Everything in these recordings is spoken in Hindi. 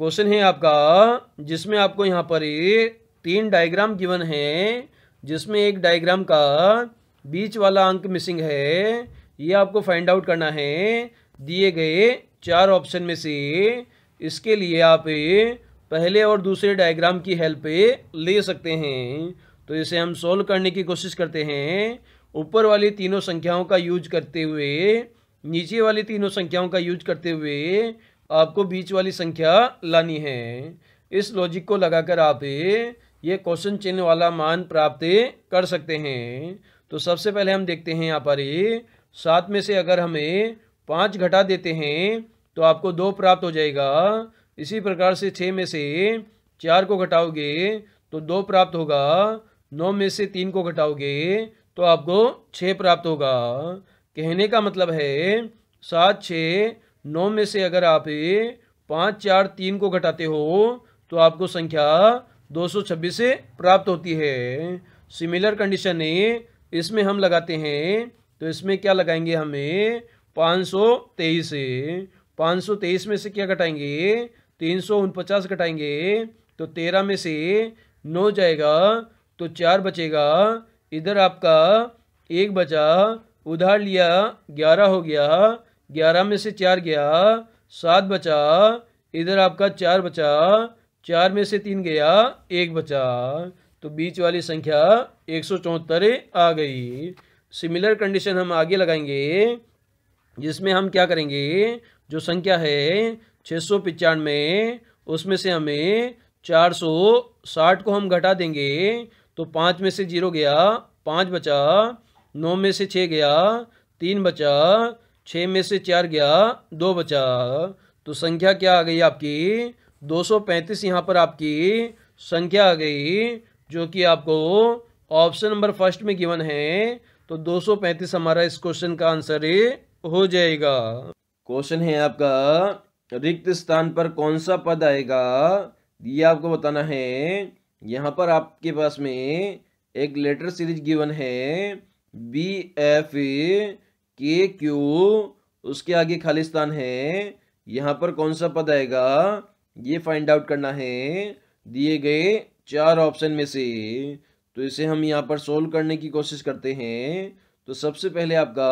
क्वेश्चन है आपका जिसमें आपको यहाँ पर तीन डायग्राम गिवन है जिसमें एक डायग्राम का बीच वाला अंक मिसिंग है ये आपको फाइंड आउट करना है दिए गए चार ऑप्शन में से इसके लिए आप पहले और दूसरे डायग्राम की हेल्प ले सकते हैं तो इसे हम सोल्व करने की कोशिश करते हैं ऊपर वाली तीनों संख्याओं का यूज करते हुए नीचे वाली तीनों संख्याओं का यूज करते हुए आपको बीच वाली संख्या लानी है इस लॉजिक को लगाकर आप ये क्वेश्चन चिन्ह वाला मान प्राप्त कर सकते हैं तो सबसे पहले हम देखते हैं यहाँ पर सात में से अगर हमें पाँच घटा देते हैं तो आपको दो प्राप्त हो जाएगा इसी प्रकार से छः में से चार को घटाओगे तो दो प्राप्त होगा नौ में से तीन को घटाओगे तो आपको छः प्राप्त होगा कहने का मतलब है सात छः नौ में से अगर आप पाँच चार तीन को घटाते हो तो आपको संख्या 226 से प्राप्त होती है सिमिलर कंडीशन है इसमें हम लगाते हैं तो इसमें क्या लगाएंगे हमें पाँच सौ तेईस पाँच सौ तेईस में से क्या घटाएंगे तीन सौ उनपचास घटाएंगे तो तेरह में से नौ जाएगा तो चार बचेगा इधर आपका एक बचा उधार लिया ग्यारह हो गया ग्यारह में से चार गया सात बचा इधर आपका चार बचा चार में से तीन गया एक बचा तो बीच वाली संख्या एक सौ चौहत्तर आ गई सिमिलर कंडीशन हम आगे लगाएंगे जिसमें हम क्या करेंगे जो संख्या है छः सौ पचानवे उसमें से हमें चार सौ साठ को हम घटा देंगे तो पाँच में से जीरो गया पाँच बचा नौ में से छः गया तीन बचा छ में से चार गया दो बचा तो संख्या क्या आ गई आपकी दो सौ पैंतीस यहाँ पर आपकी संख्या आ गई जो कि आपको ऑप्शन नंबर फर्स्ट में गिवन है तो दो सौ पैंतीस हमारा इस क्वेश्चन का आंसर हो जाएगा क्वेश्चन है आपका रिक्त स्थान पर कौन सा पद आएगा ये आपको बताना है यहाँ पर आपके पास में एक लेटर सीरीज गिवन है बी एफ के क्यू उसके आगे खालिस्तान है यहाँ पर कौन सा पद आएगा ये फाइंड आउट करना है दिए गए चार ऑप्शन में से तो इसे हम यहाँ पर सोल्व करने की कोशिश करते हैं तो सबसे पहले आपका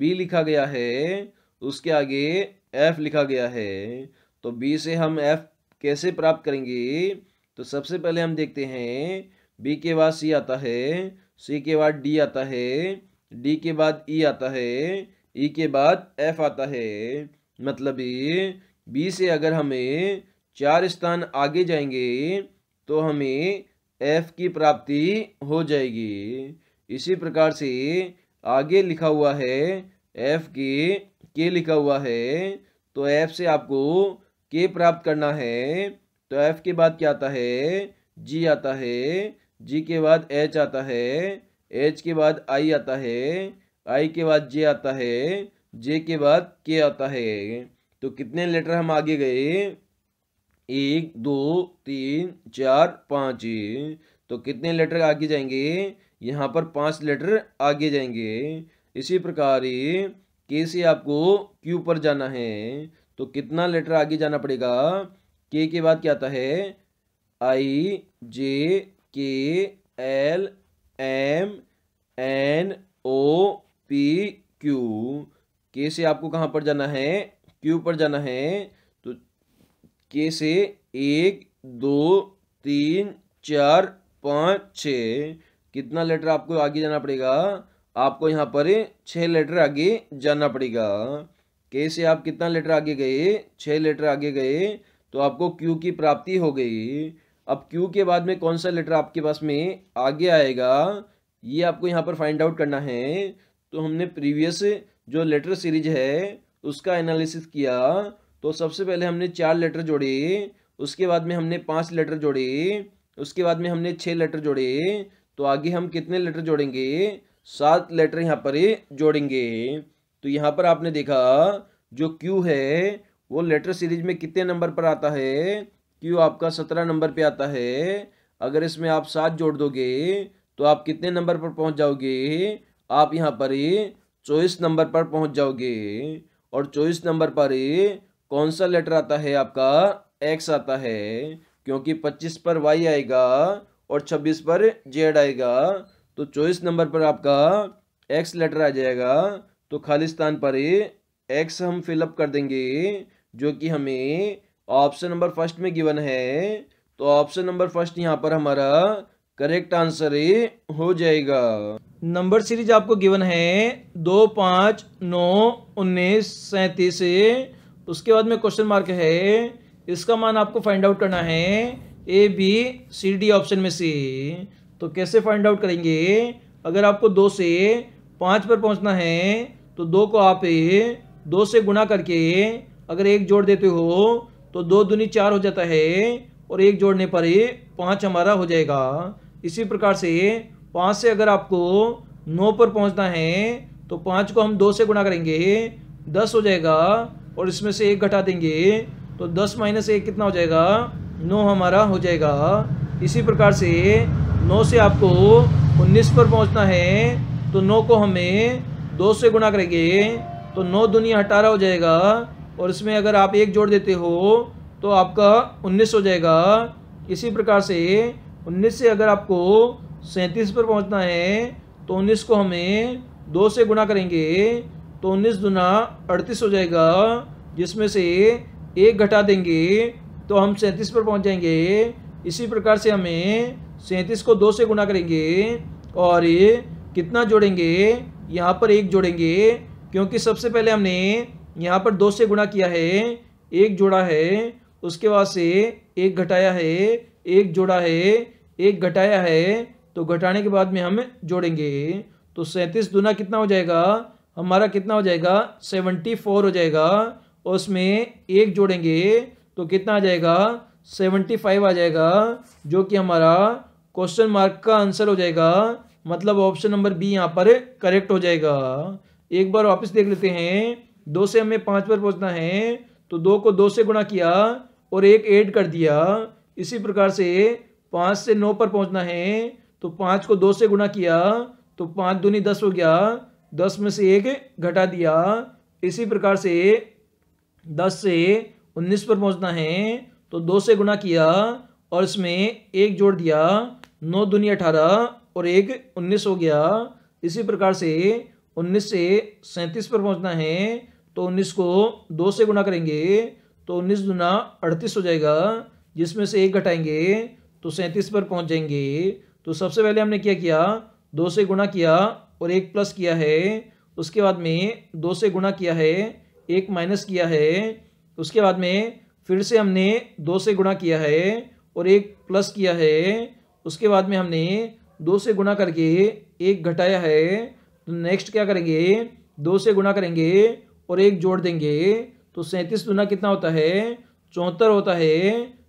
बी लिखा गया है उसके आगे एफ लिखा गया है तो बी से हम एफ कैसे प्राप्त करेंगे तो सबसे पहले हम देखते हैं बी के बाद सी आता है सी के बाद डी आता है डी के बाद ई आता है ई के बाद एफ आता है मतलब बी से अगर हमें चार स्थान आगे जाएंगे तो हमें एफ की प्राप्ति हो जाएगी इसी प्रकार से आगे लिखा हुआ है एफ के के लिखा हुआ है तो एफ से आपको के प्राप्त करना है तो एफ के बाद क्या आता है जी आता है जी के बाद एच आता है एच के बाद आई आता है आई के बाद जे आता है जे के बाद के आता है तो कितने लेटर हम आगे गए एक दो तीन चार पाँच तो कितने लेटर आगे जाएंगे यहाँ पर पाँच लेटर आगे जाएंगे इसी प्रकार के से आपको क्यू पर जाना है तो कितना लेटर आगे जाना पड़ेगा के के बाद क्या आता है I J K L M N O P Q के से आपको कहाँ पर जाना है क्यू पर जाना है तो के से एक दो तीन चार पाँच छ कितना लेटर आपको आगे जाना पड़ेगा आपको यहाँ पर छः लेटर आगे जाना पड़ेगा के से आप कितना लेटर आगे गए छः लेटर आगे गए तो आपको क्यू की प्राप्ति हो गई अब क्यू के बाद में कौन सा लेटर आपके पास में आगे आएगा ये आपको यहाँ पर फाइंड आउट करना है तो हमने प्रीवियस जो लेटर सीरीज है उसका एनालिसिस किया तो सबसे पहले हमने चार लेटर जोड़े उसके बाद में हमने पाँच लेटर जोड़े उसके बाद में हमने छः लेटर जोड़े तो आगे हम कितने लेटर जोड़ेंगे सात लेटर यहाँ पर जोड़ेंगे तो यहाँ पर आपने देखा जो क्यू है वो लेटर सीरीज में कितने नंबर पर आता है क्यू आपका सत्रह नंबर पे आता है अगर इसमें आप सात जोड़ दोगे तो आप कितने नंबर पर पहुंच जाओगे आप यहाँ पर चौबीस नंबर पर पहुंच जाओगे और चौबीस नंबर पर कौन सा लेटर आता है आपका एक्स आता है क्योंकि पच्चीस पर वाई आएगा और छब्बीस पर जेड आएगा तो चौबीस नंबर पर आपका एक्स लेटर आ जाएगा तो खालिस्तान पर एक्स हम फिलअप कर देंगे जो कि हमें ऑप्शन नंबर फर्स्ट में गिवन है तो ऑप्शन नंबर फर्स्ट यहाँ पर हमारा करेक्ट आंसर ही हो जाएगा नंबर सीरीज आपको गिवन है दो पाँच नौ उन्नीस सैतीस उसके बाद में क्वेश्चन मार्क है इसका मान आपको फाइंड आउट करना है A B C D option में से तो कैसे फाइंड आउट करेंगे अगर आपको दो से पाँच पर पहुंचना है तो दो को आप दो से गुणा करके अगर एक जोड़ देते हो तो दो दुनी चार हो जाता है और एक जोड़ने पर ही पाँच हमारा हो जाएगा इसी प्रकार से पाँच से अगर आपको नौ पर पहुंचना है तो पाँच को हम दो से गुणा करेंगे दस हो जाएगा और इसमें से एक घटा देंगे तो दस माइनस एक कितना हो जाएगा नौ हमारा हो जाएगा इसी प्रकार से नौ से आपको उन्नीस पर पहुंचना है तो नौ को हमें दो से गुणा करेंगे तो नौ दुनिया अठारह हो जाएगा और इसमें अगर आप एक जोड़ देते हो तो आपका उन्नीस हो जाएगा इसी प्रकार से उन्नीस से अगर आपको सैंतीस पर पहुंचना है तो उन्नीस को हमें दो से गुणा करेंगे तो उन्नीस दुना अड़तीस हो जाएगा जिसमें से एक घटा देंगे तो हम सैंतीस पर पहुंच जाएंगे इसी प्रकार से हमें सैंतीस को दो से गुणा करेंगे और कितना जोड़ेंगे यहाँ पर एक जोड़ेंगे क्योंकि सबसे पहले हमने यहाँ पर दो से गुणा किया है एक जोड़ा है उसके बाद से एक घटाया है एक जोड़ा है एक घटाया है तो घटाने के बाद में हम जोड़ेंगे तो सैंतीस दुना कितना हो जाएगा हमारा कितना हो जाएगा सेवेंटी फोर हो जाएगा और उसमें एक जोड़ेंगे तो कितना आ जाएगा सेवेंटी फाइव आ जाएगा जो कि हमारा क्वेश्चन मार्क का आंसर हो जाएगा मतलब ऑप्शन नंबर बी यहाँ पर करेक्ट हो जाएगा एक बार वापस देख लेते हैं दो से हमें पाँच पर पहुंचना है तो दो को दो से गुणा किया और एक ऐड कर दिया इसी प्रकार से पाँच से नौ पर पहुंचना है तो पाँच को दो से गुणा किया तो पाँच दूनी दस हो गया दस में से एक घटा दिया इसी प्रकार से दस से उन्नीस पर पहुंचना है तो दो से गुणा किया और इसमें एक जोड़ दिया नौ दूनी अठारह और एक उन्नीस हो गया इसी प्रकार से उन्नीस से सैंतीस पर पहुंचना है तो उन्नीस को दो से गुना करेंगे तो उन्नीस गुना अड़तीस हो जाएगा जिसमें से एक घटाएंगे तो सैंतीस पर पहुंच जाएंगे तो सबसे पहले हमने क्या किया दो से गुणा किया और एक प्लस किया है उसके बाद में दो से गुणा किया है एक माइनस किया है उसके बाद में फिर से हमने दो से गुणा किया है और एक प्लस किया है उसके बाद में हमने दो से गुणा करके एक घटाया है तो नेक्स्ट क्या करेंगे दो से गुणा करेंगे और एक जोड़ देंगे तो सैंतीस दुना कितना होता है चौहत्तर होता है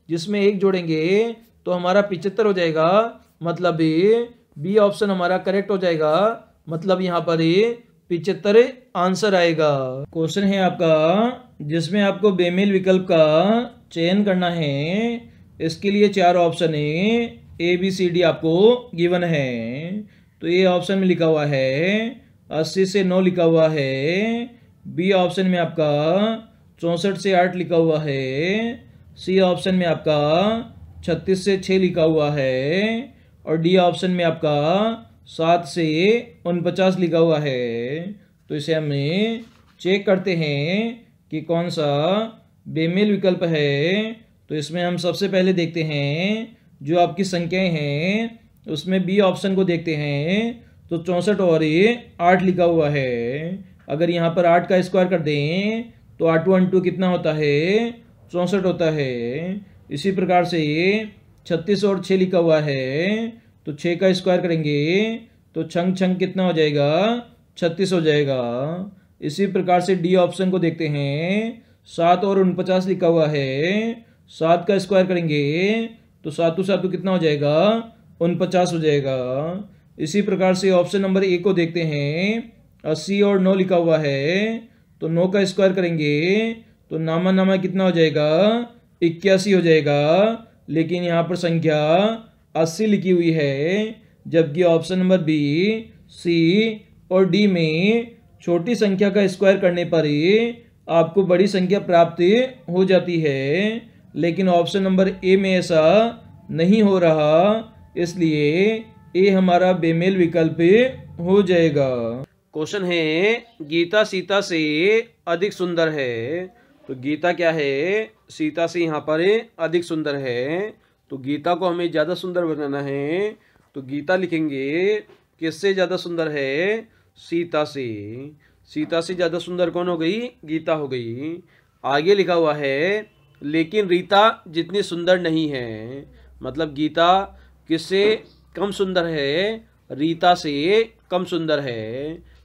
जिसमें एक जोड़ेंगे तो हमारा पिचहत्तर हो जाएगा मतलब बी ऑप्शन हमारा करेक्ट हो जाएगा मतलब यहाँ पर पिचहत्तर आंसर आएगा क्वेश्चन है आपका जिसमें आपको बेमेल विकल्प का चयन करना है इसके लिए चार ऑप्शन है ए बी सी डी आपको गिवन है तो ये ऑप्शन में लिखा हुआ है अस्सी से नौ लिखा हुआ है बी ऑप्शन में आपका चौंसठ से आठ लिखा हुआ है सी ऑप्शन में आपका छत्तीस से छः लिखा हुआ है और डी ऑप्शन में आपका सात से उनपचास लिखा हुआ है तो इसे हमें चेक करते हैं कि कौन सा बेमेल विकल्प है तो इसमें हम सबसे पहले देखते हैं जो आपकी संख्याएं हैं उसमें बी ऑप्शन को देखते हैं तो चौंसठ और ये आठ लिखा हुआ है अगर यहाँ पर आठ का स्क्वायर कर दें तो आठ वन टू कितना होता है चौंसठ होता है इसी प्रकार से छत्तीस और छः लिखा हुआ है तो छः का स्क्वायर करेंगे तो छंग छंग कितना हो जाएगा छत्तीस हो जाएगा इसी प्रकार से डी ऑप्शन को देखते हैं सात और उनपचास लिखा हुआ है सात का स्क्वायर करेंगे तो सातु सातु कितना हो जाएगा उनपचास हो जाएगा इसी प्रकार से ऑप्शन नंबर ए को देखते हैं और सी और नो लिखा हुआ है तो नो का स्क्वायर करेंगे तो नामा नामा कितना हो जाएगा इक्यासी हो जाएगा लेकिन यहाँ पर संख्या अस्सी लिखी हुई है जबकि ऑप्शन नंबर बी सी और डी में छोटी संख्या का स्क्वायर करने पर ही आपको बड़ी संख्या प्राप्त हो जाती है लेकिन ऑप्शन नंबर ए में ऐसा नहीं हो रहा इसलिए ए हमारा बेमेल विकल्प हो जाएगा क्वेश्चन है गीता सीता से अधिक सुंदर है तो गीता क्या है सीता से यहाँ पर अधिक सुंदर है तो गीता को हमें ज़्यादा सुंदर बनाना है तो गीता लिखेंगे किससे ज़्यादा सुंदर है सीता से सीता से ज़्यादा सुंदर कौन हो गई गीता हो गई आगे लिखा हुआ है लेकिन रीता जितनी सुंदर नहीं है मतलब गीता किससे कम सुंदर है रीता से कम सुंदर है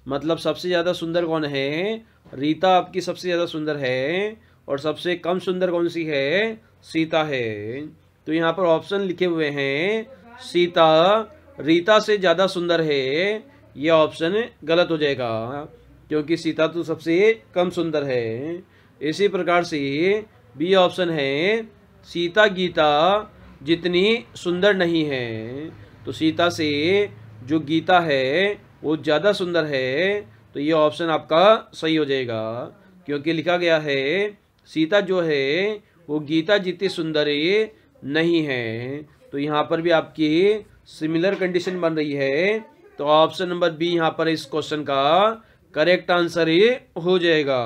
मतलब सबसे ज़्यादा सुंदर कौन है रीता आपकी सबसे ज़्यादा सुंदर है और सबसे कम सुंदर कौन सी है सीता है तो यहाँ पर ऑप्शन लिखे हुए हैं सीता रीता से ज़्यादा सुंदर है यह ऑप्शन गलत हो जाएगा क्योंकि सीता तो सबसे कम सुंदर है इसी प्रकार से बी ऑप्शन है सीता गीता जितनी सुंदर नहीं है तो सीता से जो गीता है वो ज़्यादा सुंदर है तो ये ऑप्शन आपका सही हो जाएगा क्योंकि लिखा गया है सीता जो है वो गीता जितनी सुंदर नहीं है तो यहाँ पर भी आपकी सिमिलर कंडीशन बन रही है तो ऑप्शन नंबर बी यहाँ पर इस क्वेश्चन का करेक्ट आंसर ही हो जाएगा